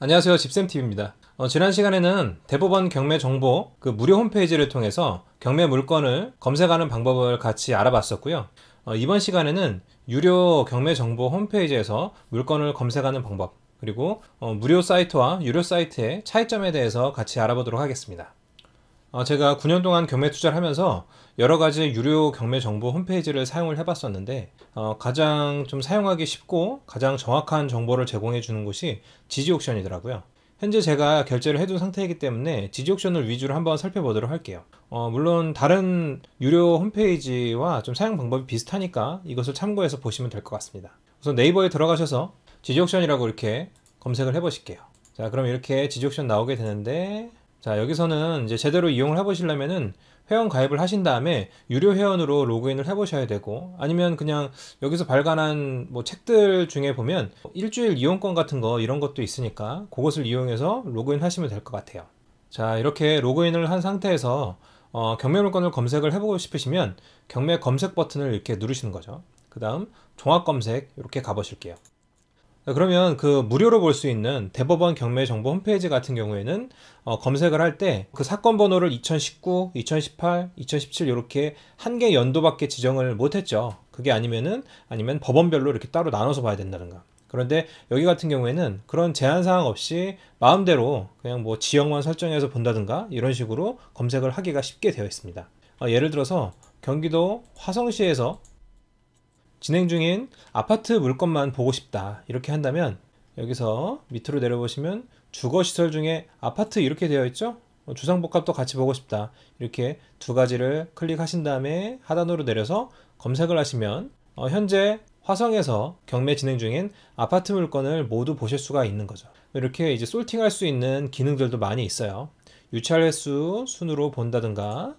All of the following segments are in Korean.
안녕하세요 집쌤TV입니다 어, 지난 시간에는 대법원 경매 정보 그 무료 홈페이지를 통해서 경매 물건을 검색하는 방법을 같이 알아봤었고요 어, 이번 시간에는 유료 경매 정보 홈페이지에서 물건을 검색하는 방법 그리고 어, 무료 사이트와 유료 사이트의 차이점에 대해서 같이 알아보도록 하겠습니다 어, 제가 9년 동안 경매 투자를 하면서 여러 가지 유료 경매 정보 홈페이지를 사용을 해봤었는데 어, 가장 좀 사용하기 쉽고 가장 정확한 정보를 제공해 주는 곳이 지지옥션이더라고요. 현재 제가 결제를 해 둔 상태이기 때문에 지지옥션을 위주로 한번 살펴보도록 할게요. 어, 물론 다른 유료 홈페이지와 좀 사용 방법이 비슷하니까 이것을 참고해서 보시면 될 것 같습니다. 우선 네이버에 들어가셔서 지지옥션이라고 이렇게 검색을 해보실게요. 자 그럼 이렇게 지지옥션 나오게 되는데 자 여기서는 이제 제대로 이용을 해보시려면은 회원 가입을 하신 다음에 유료 회원으로 로그인을 해보셔야 되고 아니면 그냥 여기서 발간한 뭐 책들 중에 보면 일주일 이용권 같은 거 이런 것도 있으니까 그것을 이용해서 로그인 하시면 될 것 같아요 자 이렇게 로그인을 한 상태에서 어, 경매 물건을 검색을 해보고 싶으시면 경매 검색 버튼을 이렇게 누르시는 거죠 그 다음 종합 검색 이렇게 가보실게요 그러면 그 무료로 볼 수 있는 대법원 경매 정보 홈페이지 같은 경우에는 어, 검색을 할 때 그 사건 번호를 2019, 2018, 2017 이렇게 한 개 연도밖에 지정을 못했죠. 그게 아니면은 아니면 법원별로 이렇게 따로 나눠서 봐야 된다든가. 그런데 여기 같은 경우에는 그런 제한 사항 없이 마음대로 그냥 뭐 지역만 설정해서 본다든가 이런 식으로 검색을 하기가 쉽게 되어 있습니다. 어, 예를 들어서 경기도 화성시에서 진행 중인 아파트 물건만 보고 싶다 이렇게 한다면 여기서 밑으로 내려보시면 주거시설 중에 아파트 이렇게 되어 있죠? 어, 주상복합도 같이 보고 싶다 이렇게 두 가지를 클릭하신 다음에 하단으로 내려서 검색을 하시면 어, 현재 화성에서 경매 진행 중인 아파트 물건을 모두 보실 수가 있는 거죠 이렇게 이제 솔팅할 수 있는 기능들도 많이 있어요 유찰 횟수 순으로 본다든가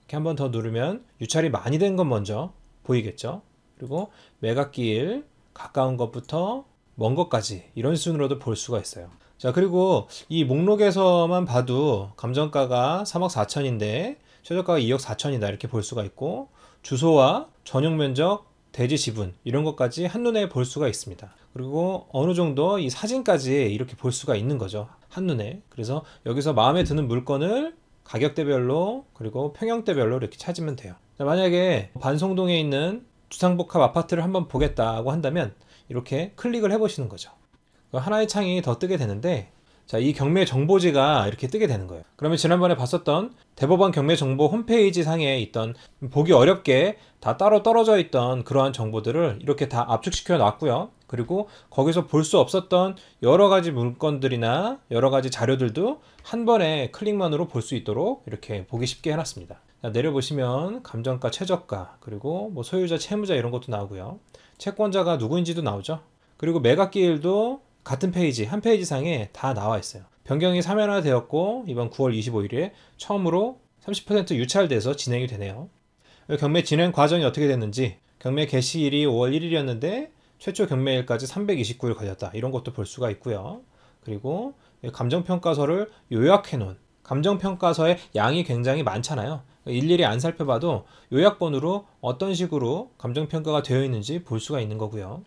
이렇게 한번더 누르면 유찰이 많이 된 건 먼저 보이겠죠 그리고 매각기일 가까운 것부터 먼 것까지 이런 순으로도 볼 수가 있어요. 자 그리고 이 목록에서만 봐도 감정가가 3억 4천인데 최저가가 2억 4천이다 이렇게 볼 수가 있고 주소와 전용 면적, 대지 지분 이런 것까지 한눈에 볼 수가 있습니다. 그리고 어느 정도 이 사진까지 이렇게 볼 수가 있는 거죠. 한눈에. 그래서 여기서 마음에 드는 물건을 가격대별로 그리고 평형대별로 이렇게 찾으면 돼요. 자, 만약에 반송동에 있는 주상복합 아파트를 한번 보겠다고 한다면 이렇게 클릭을 해보시는 거죠. 그 하나의 창이 더 뜨게 되는데 자, 이 경매 정보지가 이렇게 뜨게 되는 거예요. 그러면 지난번에 봤었던 대법원 경매 정보 홈페이지 상에 있던 보기 어렵게 다 따로 떨어져 있던 그러한 정보들을 이렇게 다 압축시켜 놨고요. 그리고 거기서 볼 수 없었던 여러 가지 물건들이나 여러 가지 자료들도 한 번에 클릭만으로 볼 수 있도록 이렇게 보기 쉽게 해놨습니다. 내려보시면 감정가, 최저가, 그리고 뭐 소유자, 채무자 이런 것도 나오고요. 채권자가 누구인지도 나오죠. 그리고 매각기일도 같은 페이지, 한 페이지 상에 다 나와 있어요. 변경이 3연화 되었고 이번 9월 25일에 처음으로 30% 유찰돼서 진행이 되네요. 경매 진행 과정이 어떻게 됐는지 경매 개시일이 5월 1일이었는데 최초 경매일까지 329일 걸렸다 이런 것도 볼 수가 있고요. 그리고 감정평가서를 요약해 놓은 감정평가서에 양이 굉장히 많잖아요. 일일이 안 살펴봐도 요약본으로 어떤 식으로 감정평가가 되어 있는지 볼 수가 있는 거고요.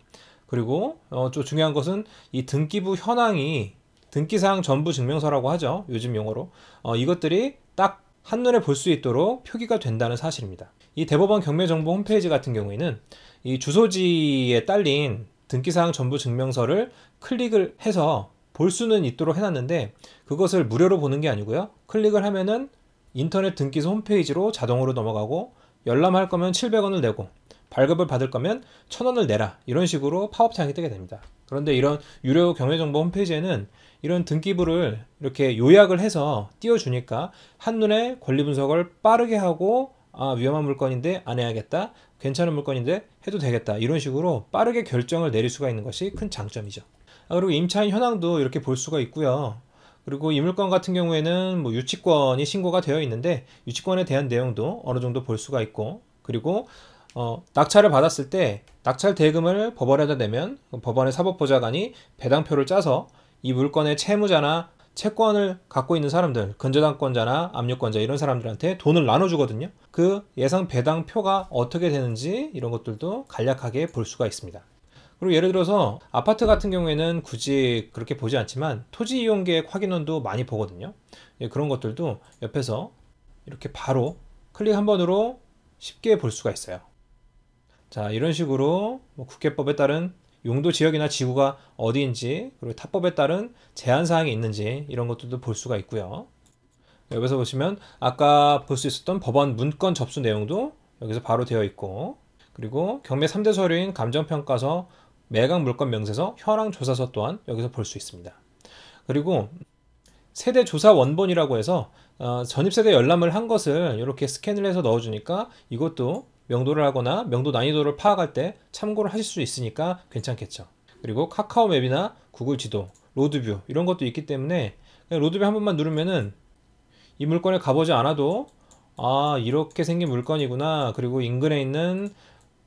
그리고 어, 또 중요한 것은 이 등기부 현황이 등기사항 전부 증명서라고 하죠. 요즘 용어로. 어, 이것들이 딱 한눈에 볼 수 있도록 표기가 된다는 사실입니다. 이 대법원 경매정보 홈페이지 같은 경우에는 이 주소지에 딸린 등기사항 전부 증명서를 클릭을 해서 볼 수는 있도록 해놨는데 그것을 무료로 보는 게 아니고요. 클릭을 하면은 인터넷 등기소 홈페이지로 자동으로 넘어가고 열람할 거면 700원을 내고 발급을 받을 거면 1000원을 내라 이런 식으로 파업창이 뜨게 됩니다. 그런데 이런 유료 경매정보 홈페이지에는 이런 등기부를 이렇게 요약을 해서 띄워주니까 한눈에 권리 분석을 빠르게 하고 아 위험한 물건인데 안 해야겠다 괜찮은 물건인데 해도 되겠다 이런 식으로 빠르게 결정을 내릴 수가 있는 것이 큰 장점이죠. 아, 그리고 임차인 현황도 이렇게 볼 수가 있고요. 그리고 이물권 같은 경우에는 뭐 유치권이 신고가 되어 있는데 유치권에 대한 내용도 어느 정도 볼 수가 있고 그리고 어, 낙찰을 받았을 때 낙찰 대금을 법원에다 내면 법원의 사법보좌관이 배당표를 짜서 이 물건의 채무자나 채권을 갖고 있는 사람들, 근저당권자나 압류권자 이런 사람들한테 돈을 나눠주거든요. 그 예상 배당표가 어떻게 되는지 이런 것들도 간략하게 볼 수가 있습니다. 그리고 예를 들어서 아파트 같은 경우에는 굳이 그렇게 보지 않지만 토지 이용 계획 확인원도 많이 보거든요. 예, 그런 것들도 옆에서 이렇게 바로 클릭 한 번으로 쉽게 볼 수가 있어요. 자, 이런 식으로 뭐 국회법에 따른 용도 지역이나 지구가 어디인지 그리고 타법에 따른 제한 사항이 있는지 이런 것들도 볼 수가 있고요. 여기서 보시면 아까 볼 수 있었던 법원 문건 접수 내용도 여기서 바로 되어 있고 그리고 경매 3대 서류인 감정평가서 매각 물건 명세서, 혈황 조사서 또한 여기서 볼 수 있습니다. 그리고 세대 조사 원본이라고 해서 어, 전입세대 열람을 한 것을 이렇게 스캔을 해서 넣어주니까 이것도 명도를 하거나 명도 난이도를 파악할 때 참고를 하실 수 있으니까 괜찮겠죠. 그리고 카카오 맵이나 구글 지도, 로드뷰 이런 것도 있기 때문에 로드뷰 한 번만 누르면은 이 물건에 가보지 않아도 아 이렇게 생긴 물건이구나 그리고 인근에 있는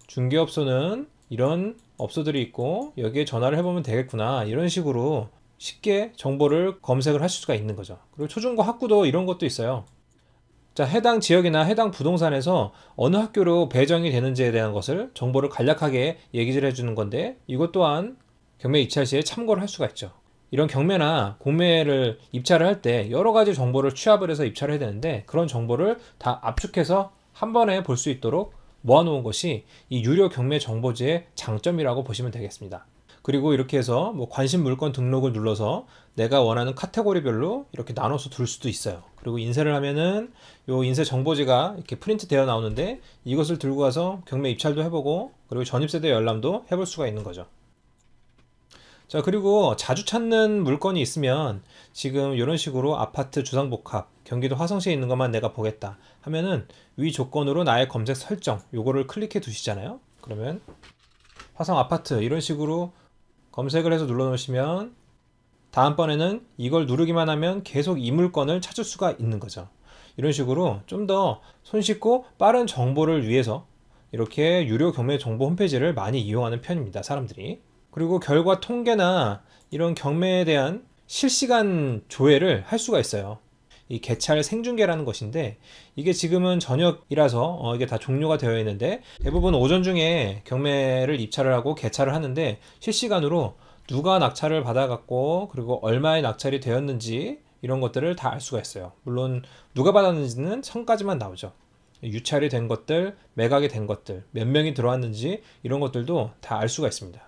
중개업소는 이런 업소들이 있고 여기에 전화를 해보면 되겠구나 이런 식으로 쉽게 정보를 검색을 할 수가 있는 거죠. 그리고 초중고 학구도 이런 것도 있어요. 자, 해당 지역이나 해당 부동산에서 어느 학교로 배정이 되는지에 대한 것을 정보를 간략하게 얘기를 해주는 건데 이것 또한 경매 입찰 시에 참고를 할 수가 있죠. 이런 경매나 공매를 입찰을 할 때 여러 가지 정보를 취합을 해서 입찰을 해야 되는데 그런 정보를 다 압축해서 한 번에 볼 수 있도록 모아놓은 것이 이 유료 경매 정보지의 장점이라고 보시면 되겠습니다. 그리고 이렇게 해서 뭐 관심 물건 등록을 눌러서 내가 원하는 카테고리별로 이렇게 나눠서 둘 수도 있어요. 그리고 인쇄를 하면은 요 인쇄 정보지가 이렇게 프린트 되어 나오는데 이것을 들고 가서 경매 입찰도 해보고 그리고 전입세대 열람도 해볼 수가 있는 거죠. 자 그리고 자주 찾는 물건이 있으면 지금 이런 식으로 아파트 주상복합 경기도 화성시에 있는 것만 내가 보겠다 하면은 위 조건으로 나의 검색 설정 요거를 클릭해 두시잖아요 그러면 화성 아파트 이런 식으로 검색을 해서 눌러 놓으시면 다음번에는 이걸 누르기만 하면 계속 이 물건을 찾을 수가 있는 거죠 이런 식으로 좀 더 손쉽고 빠른 정보를 위해서 이렇게 유료 경매 정보 홈페이지를 많이 이용하는 편입니다 사람들이 그리고 결과 통계나 이런 경매에 대한 실시간 조회를 할 수가 있어요. 이 개찰 생중계라는 것인데 이게 지금은 저녁이라서 어 이게 다 종료가 되어 있는데 대부분 오전 중에 경매를 입찰을 하고 개찰을 하는데 실시간으로 누가 낙찰을 받아갔고 그리고 얼마에 낙찰이 되었는지 이런 것들을 다 알 수가 있어요. 물론 누가 받았는지는 성까지만 나오죠. 유찰이 된 것들, 매각이 된 것들, 몇 명이 들어왔는지 이런 것들도 다 알 수가 있습니다.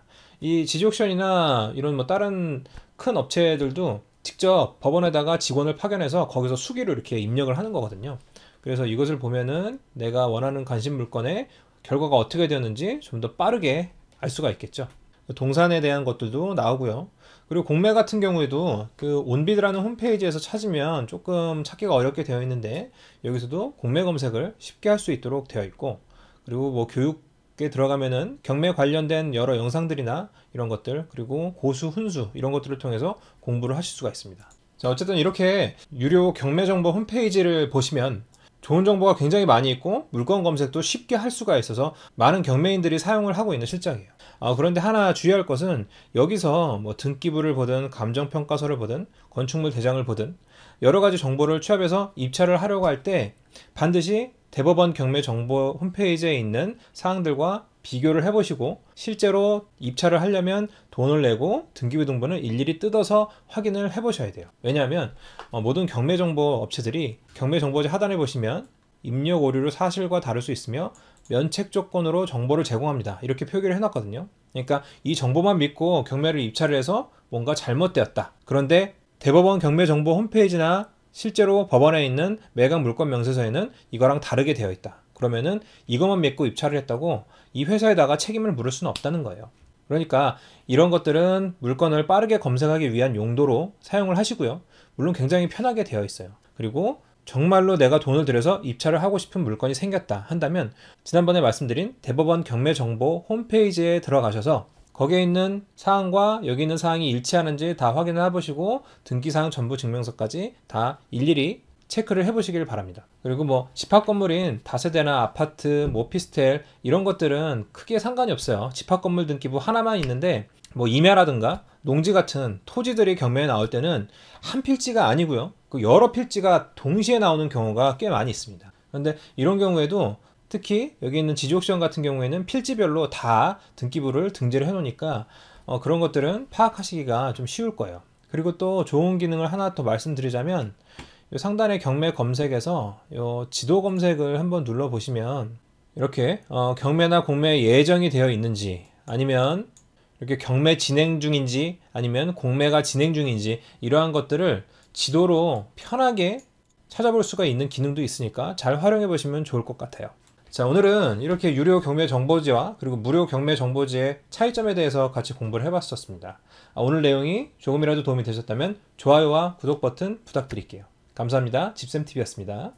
이 지지옥션이나 이런 뭐 다른 큰 업체들도 직접 법원에다가 직원을 파견해서 거기서 수기로 이렇게 입력을 하는 거거든요. 그래서 이것을 보면은 내가 원하는 관심 물건의 결과가 어떻게 되었는지 좀 더 빠르게 알 수가 있겠죠. 동산에 대한 것들도 나오고요. 그리고 공매 같은 경우에도 그 온비드라는 홈페이지에서 찾으면 조금 찾기가 어렵게 되어 있는데 여기서도 공매 검색을 쉽게 할 수 있도록 되어 있고 그리고 뭐 교육 들어가면은 경매 관련된 여러 영상들이나 이런 것들 그리고 고수 훈수 이런 것들을 통해서 공부를 하실 수가 있습니다. 자 어쨌든 이렇게 유료 경매 정보 홈페이지를 보시면 좋은 정보가 굉장히 많이 있고 물건 검색도 쉽게 할 수가 있어서 많은 경매인들이 사용을 하고 있는 실적이에요. 아, 그런데 하나 주의할 것은 여기서 뭐 등기부를 보든 감정평가서를 보든 건축물 대장을 보든 여러 가지 정보를 취합해서 입찰을 하려고 할 때 반드시 대법원 경매 정보 홈페이지에 있는 사항들과 비교를 해보시고 실제로 입찰을 하려면 돈을 내고 등기부등본을 일일이 뜯어서 확인을 해보셔야 돼요. 왜냐하면 어, 모든 경매 정보 업체들이 경매 정보지 하단에 보시면 입력 오류로 사실과 다를 수 있으며 면책 조건으로 정보를 제공합니다. 이렇게 표기를 해놨거든요. 그러니까 이 정보만 믿고 경매를 입찰을 해서 뭔가 잘못되었다. 그런데 대법원 경매 정보 홈페이지나 실제로 법원에 있는 매각 물권 명세서에는 이거랑 다르게 되어 있다. 그러면은 이것만 믿고 입찰을 했다고 이 회사에다가 책임을 물을 수는 없다는 거예요. 그러니까 이런 것들은 물건을 빠르게 검색하기 위한 용도로 사용을 하시고요. 물론 굉장히 편하게 되어 있어요. 그리고 정말로 내가 돈을 들여서 입찰을 하고 싶은 물건이 생겼다 한다면 지난번에 말씀드린 대법원 경매정보 홈페이지에 들어가셔서 거기에 있는 사항과 여기 있는 사항이 일치하는지 다 확인을 해보시고 등기사항 전부 증명서까지 다 일일이 체크를 해보시길 바랍니다. 그리고 뭐 집합 건물인 다세대나 아파트, 뭐 오피스텔 이런 것들은 크게 상관이 없어요. 집합 건물 등기부 하나만 있는데 뭐 임야라든가 농지 같은 토지들이 경매에 나올 때는 한 필지가 아니고요. 그 여러 필지가 동시에 나오는 경우가 꽤 많이 있습니다. 그런데 이런 경우에도 특히 여기 있는 지족 시션 같은 경우에는 필지별로 다 등기부를 등재를 해 놓으니까 어, 그런 것들은 파악하시기가 좀 쉬울 거예요. 그리고 또 좋은 기능을 하나 더 말씀드리자면 상단의 경매 검색에서 요 지도 검색을 한번 눌러 보시면 이렇게 어, 경매나 공매 예정이 되어 있는지 아니면 이렇게 경매 진행 중인지 아니면 공매가 진행 중인지 이러한 것들을 지도로 편하게 찾아볼 수가 있는 기능도 있으니까 잘 활용해 보시면 좋을 것 같아요. 자 오늘은 이렇게 유료 경매 정보지와 그리고 무료 경매 정보지의 차이점에 대해서 같이 공부를 해봤었습니다. 아, 오늘 내용이 조금이라도 도움이 되셨다면 좋아요와 구독 버튼 부탁드릴게요. 감사합니다. 집쌤TV였습니다.